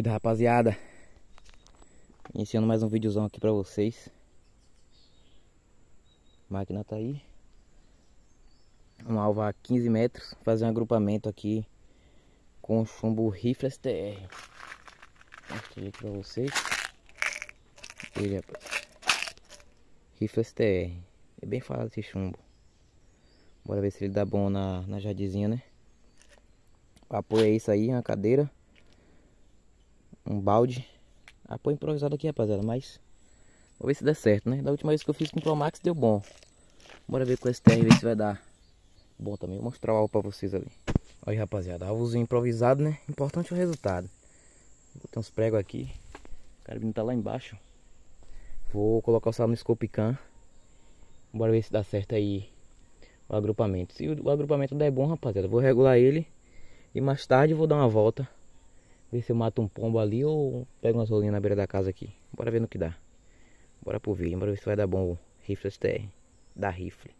Cuida rapaziada Iniciando mais um videozão aqui pra vocês A máquina tá aí Uma alva a 15 metros Fazer um agrupamento aqui Com chumbo rifle STR Mostrei aqui pra vocês Ele, Rifle STR É bem falado esse chumbo Bora ver se ele dá bom na, na jardizinha, né? O apoio é isso aí, é uma cadeira um balde. Apoio ah, improvisado aqui, rapaziada, mas... Vou ver se dá certo, né? Da última vez que eu fiz com o Promax deu bom. Bora ver com esse TR, ver se vai dar bom também. Vou mostrar o alvo pra vocês ali. Olha aí, rapaziada, alvozinho improvisado, né? Importante o resultado. Vou ter uns pregos aqui. O carabina tá lá embaixo. Vou colocar o sal no scope can. Bora ver se dá certo aí o agrupamento. Se o agrupamento der bom, rapaziada, vou regular ele. E mais tarde vou dar uma volta Ver se eu mato um pombo ali ou pego umas rolinhas na beira da casa aqui. Bora ver no que dá. Bora pro vídeo, bora ver se vai dar bom o rifle STR. Da rifle.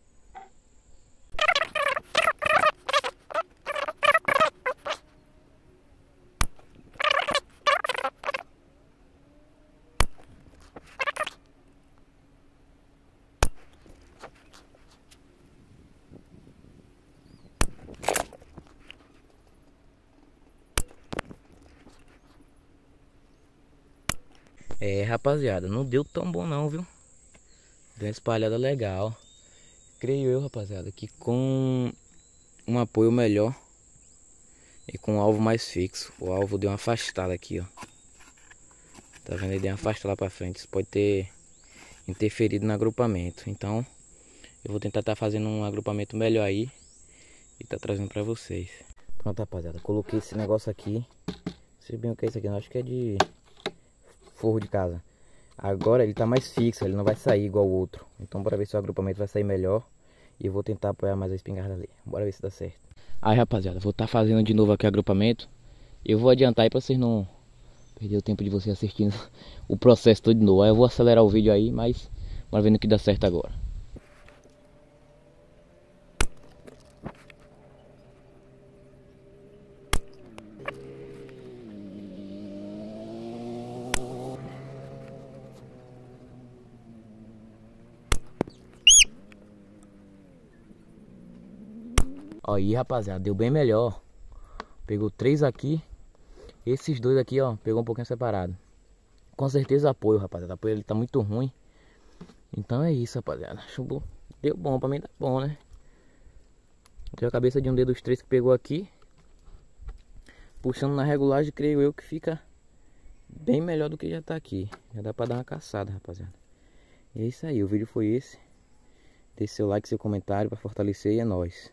É, rapaziada, não deu tão bom não, viu? Deu uma espalhada legal. Creio eu, rapaziada, que com um apoio melhor e com um alvo mais fixo. O alvo deu uma afastada aqui, ó. Tá vendo? Ele deu uma afastada lá pra frente. Isso pode ter interferido no agrupamento. Então, eu vou tentar estar tá fazendo um agrupamento melhor aí e tá trazendo pra vocês. Pronto, rapaziada. Coloquei esse negócio aqui. Não sei bem o que é isso aqui. Não. Acho que é de forro de casa. Agora ele está mais fixo, ele não vai sair igual o outro. Então bora ver se o agrupamento vai sair melhor. E eu vou tentar apoiar mais a espingarda ali. Bora ver se dá certo. Aí rapaziada, vou estar tá fazendo de novo aqui o agrupamento. Eu vou adiantar aí para vocês não perder o tempo de vocês assistindo o processo todo de novo. Aí eu vou acelerar o vídeo aí, mas bora ver no que dá certo agora. Aí, rapaziada, deu bem melhor. Pegou três aqui. Esses dois aqui, ó, pegou um pouquinho separado. Com certeza apoio, rapaziada. Apoio ele tá muito ruim. Então é isso, rapaziada. Chumbou. Deu bom, pra mim tá bom, né? Deu a cabeça de um dedo dos três que pegou aqui. Puxando na regulagem, creio eu que fica bem melhor do que já tá aqui. Já dá pra dar uma caçada, rapaziada. E é isso aí, o vídeo foi esse. Deixe seu like, seu comentário pra fortalecer e é nóis.